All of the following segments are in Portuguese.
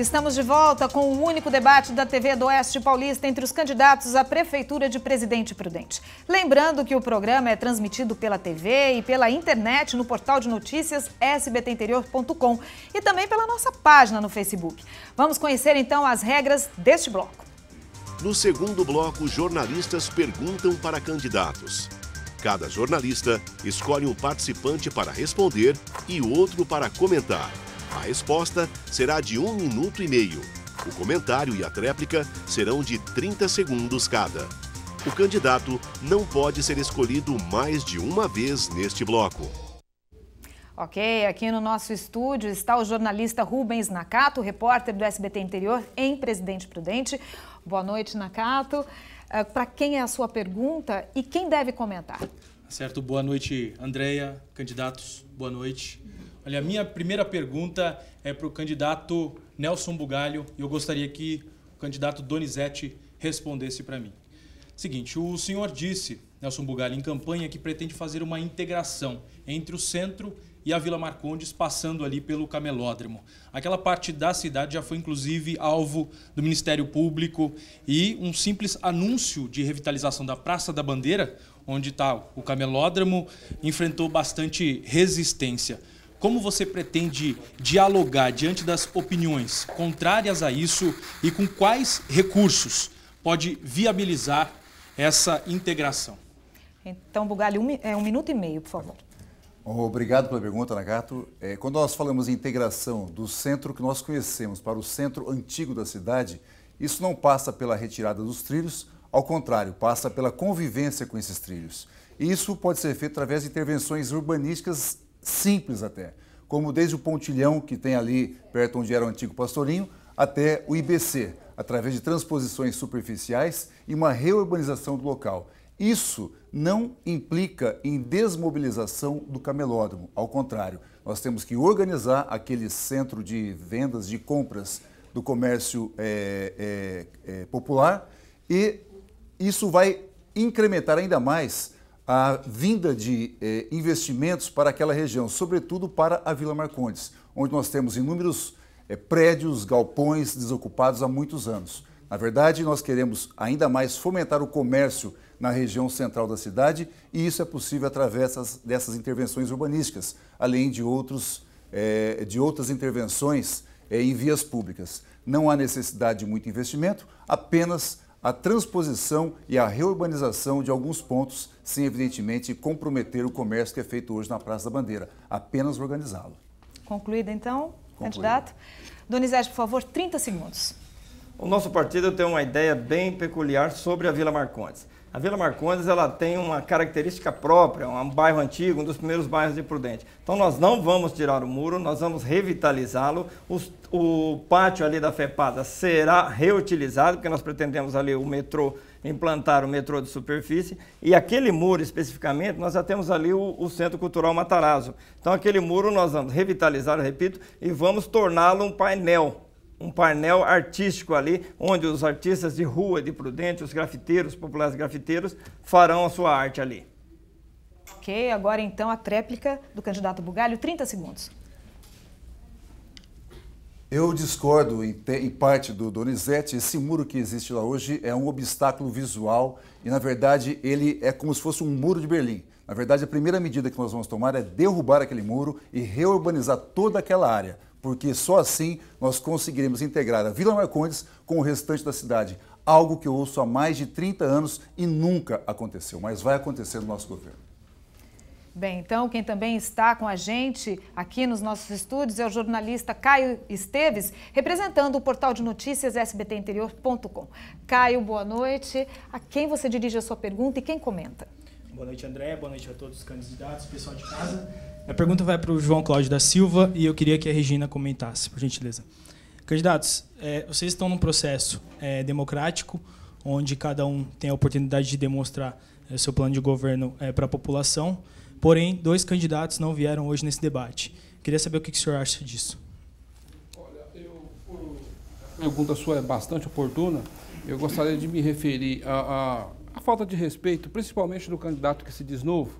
Estamos de volta com o único debate da TV do Oeste Paulista entre os candidatos à Prefeitura de Presidente Prudente. Lembrando que o programa é transmitido pela TV e pela internet no portal de notícias sbtinterior.com e também pela nossa página no Facebook. Vamos conhecer então as regras deste bloco. No segundo bloco, jornalistas perguntam para candidatos. Cada jornalista escolhe um participante para responder e outro para comentar. A resposta será de um minuto e meio. O comentário e a tréplica serão de 30 segundos cada. O candidato não pode ser escolhido mais de uma vez neste bloco. Ok, aqui no nosso estúdio está o jornalista Rubens Nakato, repórter do SBT Interior em Presidente Prudente. Boa noite, Nakato. Eh, Para quem é a sua pergunta e quem deve comentar? Tá certo, boa noite, Andréia, candidatos, boa noite. Olha, a minha primeira pergunta é para o candidato Nelson Bugalho e eu gostaria que o candidato Donizete respondesse para mim. Seguinte, o senhor disse, Nelson Bugalho, em campanha que pretende fazer uma integração entre o centro e a Vila Marcondes, passando ali pelo Camelódromo. Aquela parte da cidade já foi, inclusive, alvo do Ministério Público e um simples anúncio de revitalização da Praça da Bandeira, onde está o Camelódromo, enfrentou bastante resistência. Como você pretende dialogar diante das opiniões contrárias a isso e com quais recursos pode viabilizar essa integração? Então, Bugalho, um, é, um minuto e meio, por favor. Oh, obrigado pela pergunta, Nagato. É, quando nós falamos em integração do centro que nós conhecemos para o centro antigo da cidade, isso não passa pela retirada dos trilhos, ao contrário, passa pela convivência com esses trilhos. E isso pode ser feito através de intervenções urbanísticas simples até, como desde o pontilhão que tem ali perto onde era o antigo pastorinho, até o IBC, através de transposições superficiais e uma reurbanização do local. Isso não implica em desmobilização do camelódromo, ao contrário, nós temos que organizar aquele centro de vendas, de compras do comércio é, é, é, popular e isso vai incrementar ainda mais a vinda de eh, investimentos para aquela região, sobretudo para a Vila Marcondes, onde nós temos inúmeros eh, prédios, galpões desocupados há muitos anos. Na verdade, nós queremos ainda mais fomentar o comércio na região central da cidade e isso é possível através dessas intervenções urbanísticas, além de, outros, eh, de outras intervenções eh, em vias públicas. Não há necessidade de muito investimento, apenas a transposição e a reurbanização de alguns pontos sem evidentemente comprometer o comércio que é feito hoje na Praça da Bandeira, apenas organizá-lo. Concluída então, candidato. Donizete, por favor, 30 segundos. O nosso partido tem uma ideia bem peculiar sobre a Vila Marcondes. A Vila Marcondes ela tem uma característica própria, um bairro antigo, um dos primeiros bairros de Prudente. Então nós não vamos tirar o muro, nós vamos revitalizá-lo. O pátio ali da Fepada será reutilizado, porque nós pretendemos ali o metrô implantar o metrô de superfície. E aquele muro, especificamente, nós já temos ali o, o Centro Cultural Matarazzo. Então, aquele muro nós vamos revitalizar, repito, e vamos torná-lo um painel um painel artístico ali, onde os artistas de rua de Prudente, os grafiteiros, populares grafiteiros, farão a sua arte ali. Ok, agora então a tréplica do candidato Bugalho, 30 segundos. Eu discordo em, te, em, parte do Donizete. Esse muro que existe lá hoje é um obstáculo visual e, na verdade, ele é como se fosse um muro de Berlim. Na verdade, a primeira medida que nós vamos tomar é derrubar aquele muro e reurbanizar toda aquela área, porque só assim nós conseguiremos integrar a Vila Marcondes com o restante da cidade. Algo que eu ouço há mais de 30 anos e nunca aconteceu, mas vai acontecer no nosso governo. Bem, então quem também está com a gente aqui nos nossos estúdios é o jornalista Caio Esteves, representando o portal de notícias sbtinterior.com. Caio, boa noite. A quem você dirige a sua pergunta e quem comenta? Boa noite, André. Boa noite a todos os candidatos, pessoal de casa. A pergunta vai para o João Cláudio da Silva e eu queria que a Regina comentasse, por gentileza. Candidatos, é, vocês estão num processo é, democrático, onde cada um tem a oportunidade de demonstrar é, seu plano de governo é, para a população. Porém, dois candidatos não vieram hoje nesse debate. Queria saber o que, o senhor acha disso. Olha, eu, por... a pergunta sua é bastante oportuna. Eu gostaria de me referir à, à falta de respeito, principalmente do candidato que se diz novo,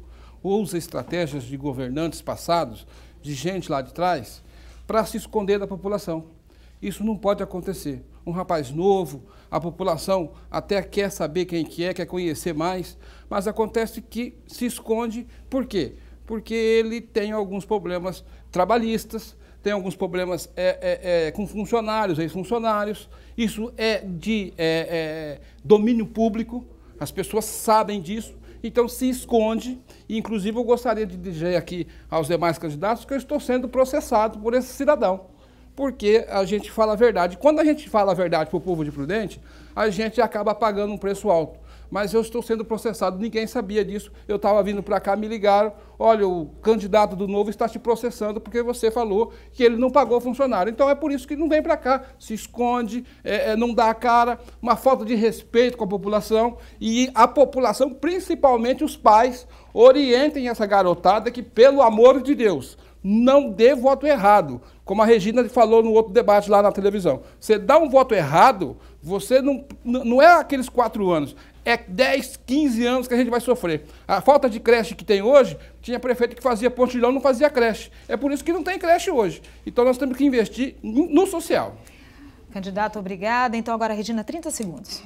ou usa estratégias de governantes passados, de gente lá de trás, para se esconder da população. Isso não pode acontecer. Um rapaz novo, a população até quer saber quem que é, quer conhecer mais, mas acontece que se esconde, por quê? Porque ele tem alguns problemas trabalhistas, tem alguns problemas é, é, é, com funcionários, ex-funcionários, isso é de é, é, domínio público, as pessoas sabem disso, então se esconde. E, inclusive, eu gostaria de dizer aqui aos demais candidatos que eu estou sendo processado por esse cidadão porque a gente fala a verdade. Quando a gente fala a verdade para o povo de Prudente, a gente acaba pagando um preço alto. Mas eu estou sendo processado, ninguém sabia disso. Eu estava vindo para cá, me ligaram: olha, o candidato do novo está te processando porque você falou que ele não pagou o funcionário. Então é por isso que não vem para cá, se esconde, é, é, não dá a cara, uma falta de respeito com a população. E a população, principalmente os pais, orientem essa garotada que, pelo amor de Deus, não dê voto errado. Como a Regina falou no outro debate lá na televisão. Você dá um voto errado, você não, não é aqueles quatro anos, é 10, 15 anos que a gente vai sofrer. A falta de creche que tem hoje, tinha prefeito que fazia pontilhão não fazia creche. É por isso que não tem creche hoje. Então nós temos que investir no social. Candidato, obrigada. Então agora, Regina, 30 segundos.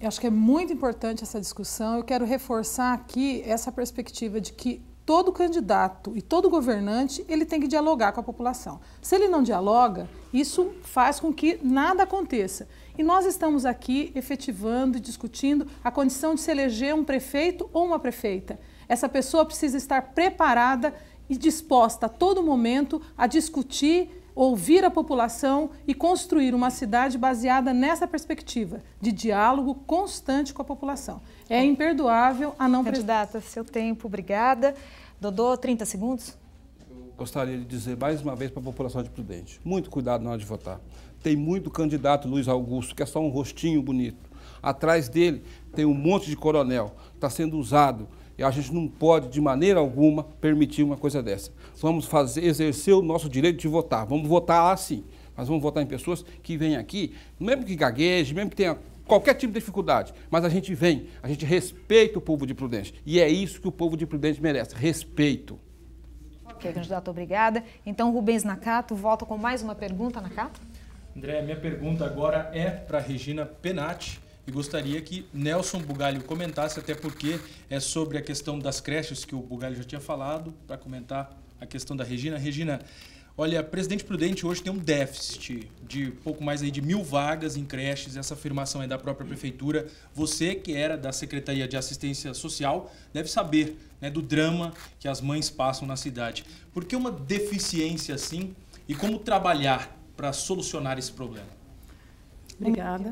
Eu acho que é muito importante essa discussão. Eu quero reforçar aqui essa perspectiva de que todo candidato e todo governante ele tem que dialogar com a população. Se ele não dialoga, isso faz com que nada aconteça. E nós estamos aqui efetivando e discutindo a condição de se eleger um prefeito ou uma prefeita. Essa pessoa precisa estar preparada e disposta a todo momento a discutir ouvir a população e construir uma cidade baseada nessa perspectiva de diálogo constante com a população. É imperdoável a não... Candidata, seu tempo, obrigada. Dodô, 30 segundos. Eu gostaria de dizer mais uma vez para a população de Prudente, muito cuidado na hora de votar. Tem muito candidato Luiz Augusto, que é só um rostinho bonito. Atrás dele tem um monte de coronel, está sendo usado e a gente não pode, de maneira alguma, permitir uma coisa dessa. Vamos fazer, exercer o nosso direito de votar. Vamos votar assim. Mas vamos votar em pessoas que vêm aqui, mesmo que gagueje, mesmo que tenha qualquer tipo de dificuldade, mas a gente vem, a gente respeita o povo de Prudente. E é isso que o povo de Prudente merece, respeito. Ok, candidato, obrigada. Então, Rubens Nakato, volta com mais uma pergunta, Nakato. André, minha pergunta agora é para Regina Penati e gostaria que Nelson Bugalho comentasse, até porque é sobre a questão das creches que o Bugalho já tinha falado, para comentar a questão da Regina. Regina, olha, Presidente Prudente hoje tem um déficit de pouco mais aí de mil vagas em creches, essa afirmação é da própria Prefeitura. Você, que era da Secretaria de Assistência Social, deve saber né, do drama que as mães passam na cidade. Por que uma deficiência assim e como trabalhar para solucionar esse problema? Obrigada.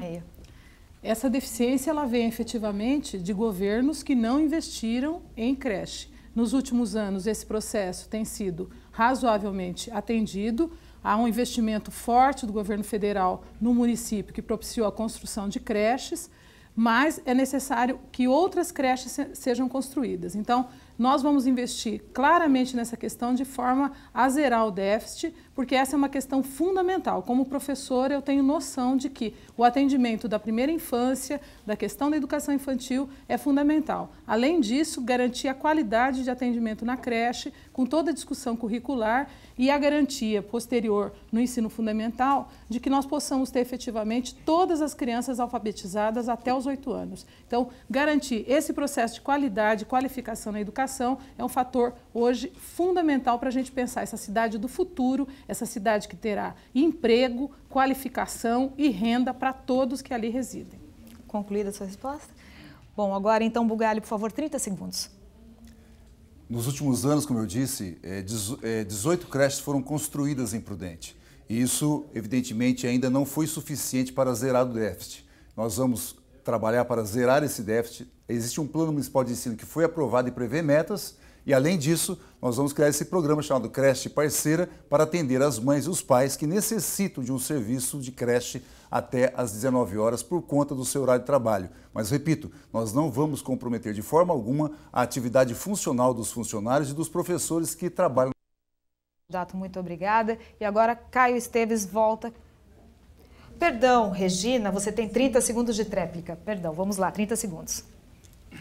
Essa deficiência ela vem efetivamente de governos que não investiram em creche. Nos últimos anos, esse processo tem sido razoavelmente atendido. Há um investimento forte do governo federal no município que propiciou a construção de creches, mas é necessário que outras creches sejam construídas. Então, nós vamos investir claramente nessa questão de forma a zerar o déficit, porque essa é uma questão fundamental. Como professora, eu tenho noção de que o atendimento da primeira infância, da questão da educação infantil, é fundamental. Além disso, garantir a qualidade de atendimento na creche, com toda a discussão curricular e a garantia posterior no ensino fundamental de que nós possamos ter efetivamente todas as crianças alfabetizadas até os oito anos. Então, garantir esse processo de qualidade, qualificação na educação educação é um fator hoje fundamental para a gente pensar essa cidade do futuro, essa cidade que terá emprego, qualificação e renda para todos que ali residem. Concluída a sua resposta? Bom, agora então, Bugalho, por favor, 30 segundos. Nos últimos anos, como eu disse, 18 eh, eh, creches foram construídas em Prudente. E isso, evidentemente, ainda não foi suficiente para zerar o déficit. Nós vamos trabalhar para zerar esse déficit. Existe um plano municipal de ensino que foi aprovado e prevê metas. E, além disso, nós vamos criar esse programa chamado Creche Parceira para atender as mães e os pais que necessitam de um serviço de creche até às 19 horas por conta do seu horário de trabalho. Mas, repito, nós não vamos comprometer de forma alguma a atividade funcional dos funcionários e dos professores que trabalham. Dato, muito obrigada. E agora Caio Esteves volta Perdão, Regina, você tem 30 segundos de tréplica. Perdão, vamos lá, 30 segundos.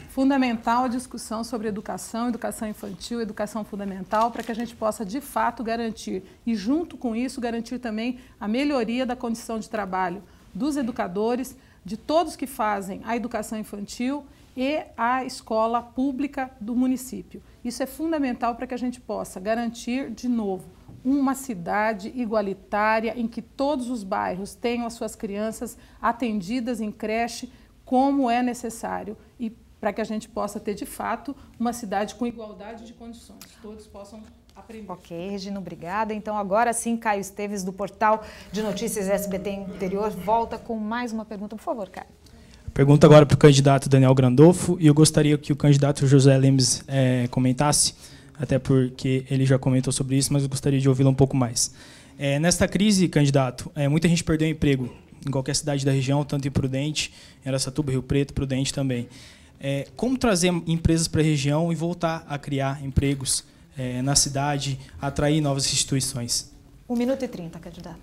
Fundamental a discussão sobre educação, educação infantil, educação fundamental, para que a gente possa de fato garantir e, junto com isso, garantir também a melhoria da condição de trabalho dos educadores, de todos que fazem a educação infantil e a escola pública do município. Isso é fundamental para que a gente possa garantir, de novo, uma cidade igualitária em que todos os bairros tenham as suas crianças atendidas em creche como é necessário e para que a gente possa ter de fato uma cidade com igualdade de condições, todos possam aprender. Ok, Regina, obrigada. Então agora sim, Caio Esteves do portal de notícias SBT Interior volta com mais uma pergunta, por favor, Caio. Pergunta agora para o candidato Daniel Grandolfo e eu gostaria que o candidato José Lemes é, comentasse até porque ele já comentou sobre isso, mas eu gostaria de ouvi-lo um pouco mais. É, nesta crise, candidato, é, muita gente perdeu emprego em qualquer cidade da região, tanto em Prudente, em Aracatuba, Rio Preto, Prudente também. É, como trazer empresas para a região e voltar a criar empregos é, na cidade, atrair novas instituições? Um minuto e trinta, candidato.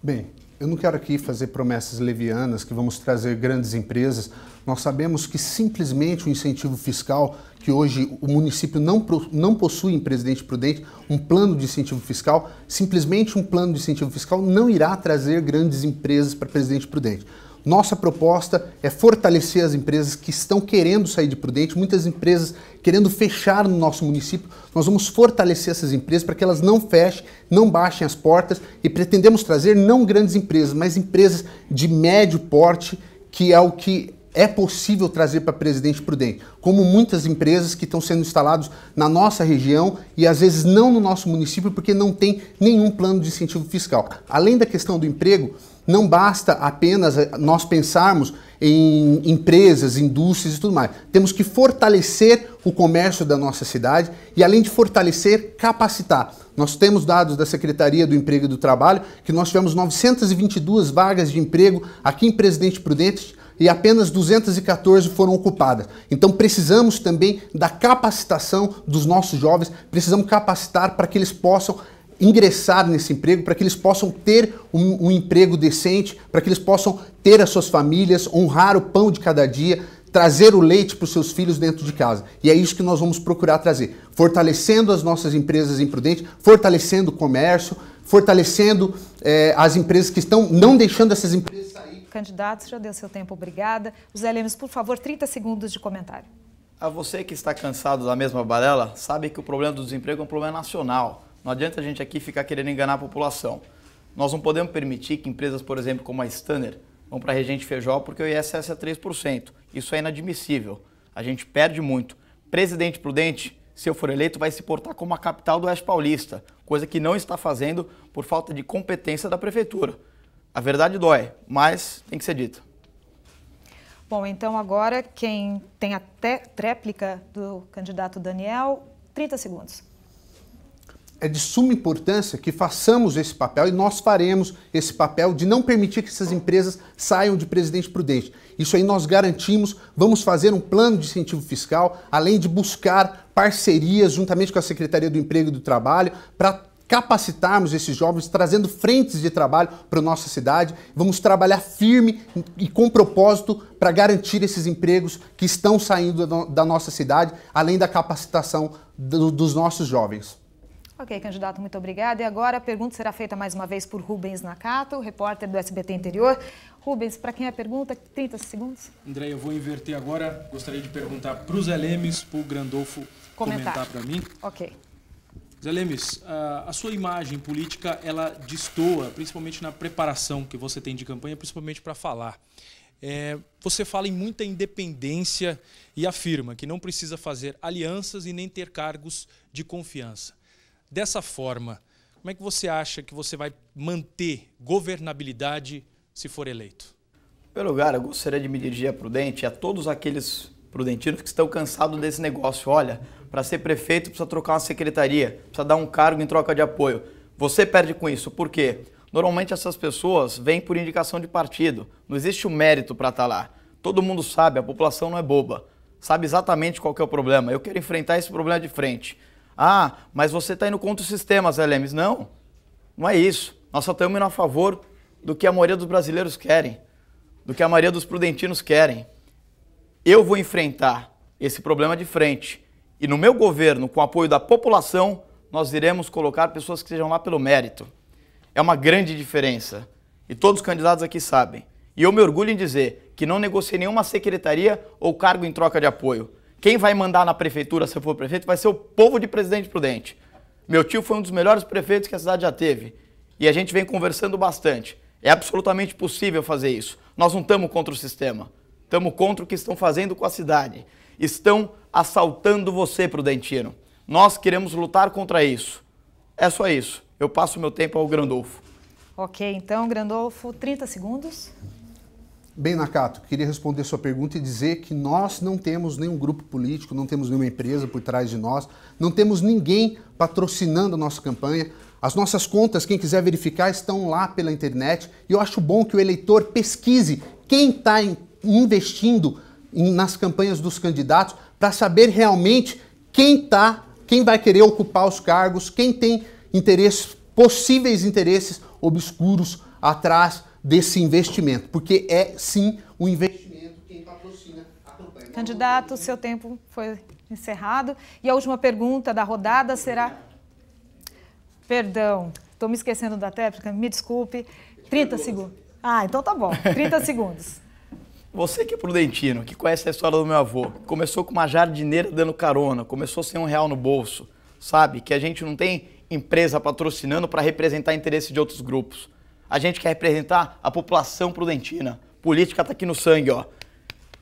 Bem, eu não quero aqui fazer promessas levianas que vamos trazer grandes empresas. Nós sabemos que simplesmente o incentivo fiscal, que hoje o município não, não possui em Presidente Prudente um plano de incentivo fiscal, simplesmente um plano de incentivo fiscal não irá trazer grandes empresas para Presidente Prudente. Nossa proposta é fortalecer as empresas que estão querendo sair de Prudente, muitas empresas querendo fechar no nosso município. Nós vamos fortalecer essas empresas para que elas não fechem, não baixem as portas e pretendemos trazer não grandes empresas, mas empresas de médio porte, que é o que é possível trazer para Presidente Prudente, como muitas empresas que estão sendo instaladas na nossa região e às vezes não no nosso município porque não tem nenhum plano de incentivo fiscal. Além da questão do emprego, não basta apenas eh, nós pensarmos em empresas, indústrias e tudo mais. Temos que fortalecer o comércio da nossa cidade e, além de fortalecer, capacitar. Nós temos dados da Secretaria do Emprego e do Trabalho que nós tivemos 922 vagas de emprego aqui em Presidente Prudente e apenas 214 foram ocupadas. Então precisamos também da capacitação dos nossos jovens, precisamos capacitar para que eles possam ingressar nesse emprego, para que eles possam ter um, um emprego decente, para que eles possam ter as suas famílias, honrar o pão de cada dia, trazer o leite para os seus filhos dentro de casa. E é isso que nós vamos procurar trazer, fortalecendo as nossas empresas imprudentes, fortalecendo o comércio, fortalecendo eh, as empresas que estão não deixando essas empresas sair. Candidatos, já deu seu tempo, obrigada. José Lemos, por favor, 30 segundos de comentário. A você que está cansado da mesma barela, sabe que o problema do desemprego é um problema nacional. Não adianta a gente aqui ficar querendo enganar a população. Nós não podemos permitir que empresas, por exemplo, como a Stanner, vão para a regente feijó porque o ISS é 3%. Isso é inadmissível. A gente perde muito. Presidente Prudente, se eu for eleito, vai se portar como a capital do Oeste Paulista, coisa que não está fazendo por falta de competência da prefeitura. A verdade dói, mas tem que ser dita. Bom, então agora quem tem a réplica do candidato Daniel, 30 segundos é de suma importância que façamos esse papel e nós faremos esse papel de não permitir que essas empresas saiam de Presidente Prudente. Isso aí nós garantimos, vamos fazer um plano de incentivo fiscal, além de buscar parcerias juntamente com a Secretaria do Emprego e do Trabalho para capacitarmos esses jovens, trazendo frentes de trabalho para nossa cidade. Vamos trabalhar firme e com propósito para garantir esses empregos que estão saindo da nossa cidade, além da capacitação do, dos nossos jovens. Ok, candidato, muito obrigada. E agora a pergunta será feita mais uma vez por Rubens Nakato, repórter do SBT Interior. Rubens, para quem é a pergunta, 30 segundos. André, eu vou inverter agora. Gostaria de perguntar para os Lemes, para o Grandolfo comentar, comentar para mim. Ok. Zé Lemes, a sua imagem política, ela destoa, principalmente na preparação que você tem de campanha, principalmente para falar. É, você fala em muita independência e afirma que não precisa fazer alianças e nem ter cargos de confiança dessa forma, como é que você acha que você vai manter governabilidade se for eleito? Em primeiro lugar, eu gostaria de me dirigir a Prudente e a todos aqueles prudentinos que estão cansados desse negócio. Olha, para ser prefeito precisa trocar uma secretaria, precisa dar um cargo em troca de apoio. Você perde com isso, por quê? Normalmente essas pessoas vêm por indicação de partido, não existe o um mérito para estar tá lá. Todo mundo sabe, a população não é boba, sabe exatamente qual é o problema. Eu quero enfrentar esse problema de frente. Ah, mas você está indo contra o sistema, Zé Lemes. Não, não é isso. Nós só estamos indo a favor do que a maioria dos brasileiros querem, do que a maioria dos prudentinos querem. Eu vou enfrentar esse problema de frente. E no meu governo, com o apoio da população, nós iremos colocar pessoas que estejam lá pelo mérito. É uma grande diferença. E todos os candidatos aqui sabem. E eu me orgulho em dizer que não negociei nenhuma secretaria ou cargo em troca de apoio. Quem vai mandar na prefeitura, se eu for prefeito, vai ser o povo de Presidente Prudente. Meu tio foi um dos melhores prefeitos que a cidade já teve. E a gente vem conversando bastante. É absolutamente possível fazer isso. Nós não estamos contra o sistema. Estamos contra o que estão fazendo com a cidade. Estão assaltando você, Prudentino. Nós queremos lutar contra isso. É só isso. Eu passo meu tempo ao Grandolfo. Ok, então, Grandolfo, 30 segundos. Bem, Nakato, queria responder sua pergunta e dizer que nós não temos nenhum grupo político, não temos nenhuma empresa por trás de nós, não temos ninguém patrocinando a nossa campanha. As nossas contas, quem quiser verificar, estão lá pela internet. E eu acho bom que o eleitor pesquise quem está investindo nas campanhas dos candidatos para saber realmente quem tá, quem vai querer ocupar os cargos, quem tem interesses, possíveis interesses obscuros atrás desse investimento, porque é sim um investimento que patrocina a campanha. Candidato, seu tempo foi encerrado. E a última pergunta da rodada será. Perdão, estou me esquecendo da técnica, me desculpe. 30 segundos. Ah, então tá bom. 30 segundos. Você que é prudentino, que conhece a história do meu avô, começou com uma jardineira dando carona, começou sem um real no bolso, sabe? Que a gente não tem empresa patrocinando para representar interesse de outros grupos. A gente quer representar a população prudentina. Política está aqui no sangue, ó.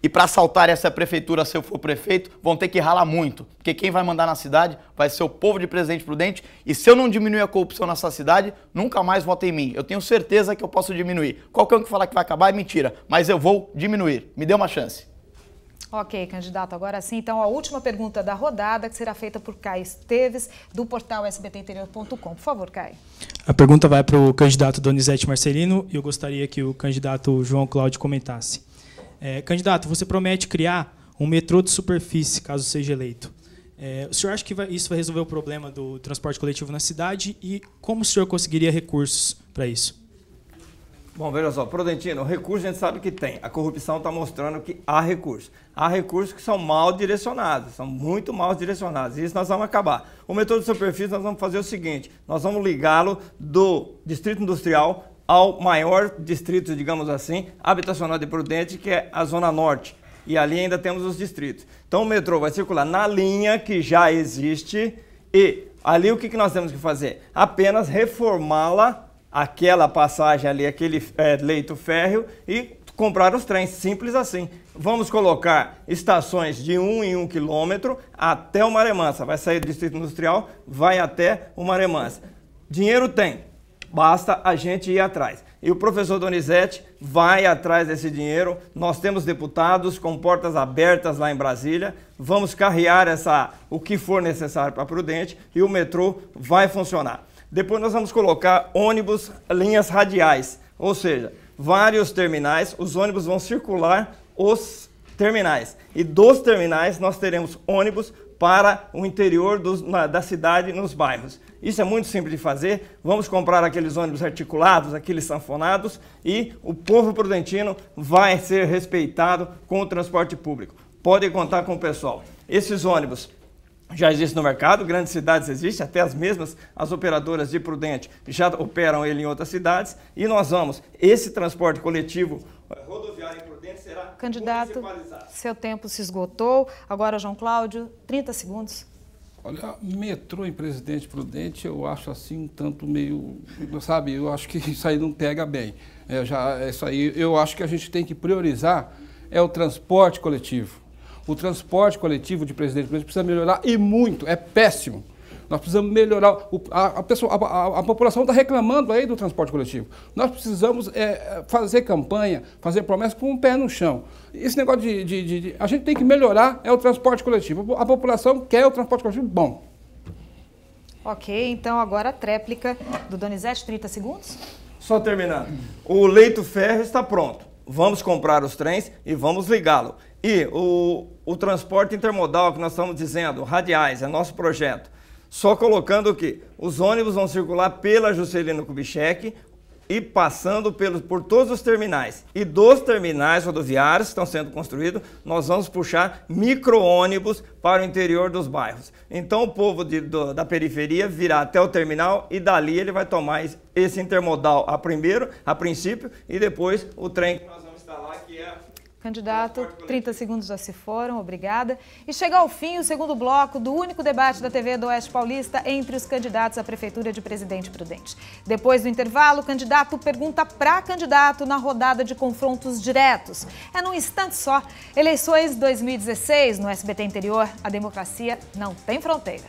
E para assaltar essa prefeitura, se eu for prefeito, vão ter que ralar muito. Porque quem vai mandar na cidade vai ser o povo de Presidente Prudente. E se eu não diminuir a corrupção nessa cidade, nunca mais vota em mim. Eu tenho certeza que eu posso diminuir. Qualquer um que falar que vai acabar é mentira. Mas eu vou diminuir. Me dê uma chance. Ok, candidato, agora sim, então a última pergunta da rodada que será feita por Caio Esteves, do portal sbtinterior.com. Por favor, Caio. A pergunta vai para o candidato Donizete Marcelino e eu gostaria que o candidato João Cláudio comentasse. É, candidato, você promete criar um metrô de superfície, caso seja eleito. É, o senhor acha que vai, isso vai resolver o problema do transporte coletivo na cidade e como o senhor conseguiria recursos para isso? Bom, veja só, Prudentino, recurso a gente sabe que tem. A corrupção está mostrando que há recursos. Há recursos que são mal direcionados, são muito mal direcionados. E isso nós vamos acabar. O metrô de superfície nós vamos fazer o seguinte: nós vamos ligá-lo do distrito industrial ao maior distrito, digamos assim, habitacional de Prudente, que é a Zona Norte. E ali ainda temos os distritos. Então o metrô vai circular na linha que já existe e ali o que nós temos que fazer? Apenas reformá-la aquela passagem ali, aquele é, leito férreo e comprar os trens, simples assim. Vamos colocar estações de um em um quilômetro até o Maremansa. Vai sair do Distrito Industrial, vai até o Maremansa. Dinheiro tem, basta a gente ir atrás. E o professor Donizete vai atrás desse dinheiro. Nós temos deputados com portas abertas lá em Brasília. Vamos carrear essa, o que for necessário para Prudente e o metrô vai funcionar. Depois nós vamos colocar ônibus, linhas radiais, ou seja, vários terminais, os ônibus vão circular os terminais. E dos terminais nós teremos ônibus para o interior dos, na, da cidade nos bairros. Isso é muito simples de fazer. Vamos comprar aqueles ônibus articulados, aqueles sanfonados e o povo prudentino vai ser respeitado com o transporte público. Pode contar com o pessoal. Esses ônibus já existe no mercado, grandes cidades existem, até as mesmas, as operadoras de Prudente já operam ele em outras cidades, e nós vamos, esse transporte coletivo eh, rodoviário em Prudente será Candidato, seu tempo se esgotou. Agora, João Cláudio, 30 segundos. Olha, metrô em Presidente Prudente, eu acho assim um tanto meio, sabe, eu acho que isso aí não pega bem. É, já, é isso aí, eu acho que a gente tem que priorizar é o transporte coletivo o transporte coletivo de presidente precisa melhorar e muito, é péssimo. Nós precisamos melhorar. O, a, a, pessoa, a, a população está reclamando aí do transporte coletivo. Nós precisamos é, é fazer campanha, fazer promessas com o um pé no chão. Esse negócio de, de, de, de, A gente tem que melhorar é o transporte coletivo. A população quer o transporte coletivo bom. Ok, então agora a tréplica do Donizete, 30 segundos. Só terminando. O leito ferro está pronto. Vamos comprar os trens e vamos ligá-lo. E o, o transporte intermodal que nós estamos dizendo, radiais, é nosso projeto. Só colocando que os ônibus vão circular pela Juscelino Kubitschek e passando pelos, por todos os terminais. E dos terminais rodoviários que estão sendo construídos, nós vamos puxar micro-ônibus para o interior dos bairros. Então o povo de, do, da periferia virá até o terminal e dali ele vai tomar esse intermodal a primeiro, a princípio, e depois o trem que nós vamos instalar, que é Candidato, 30 segundos já se foram, obrigada. E chega ao fim o segundo bloco do único debate da TV do Oeste Paulista entre os candidatos à Prefeitura de Presidente Prudente. Depois do intervalo, o candidato pergunta para candidato na rodada de confrontos diretos. É num instante só. Eleições 2016 no SBT Interior, a democracia não tem fronteira.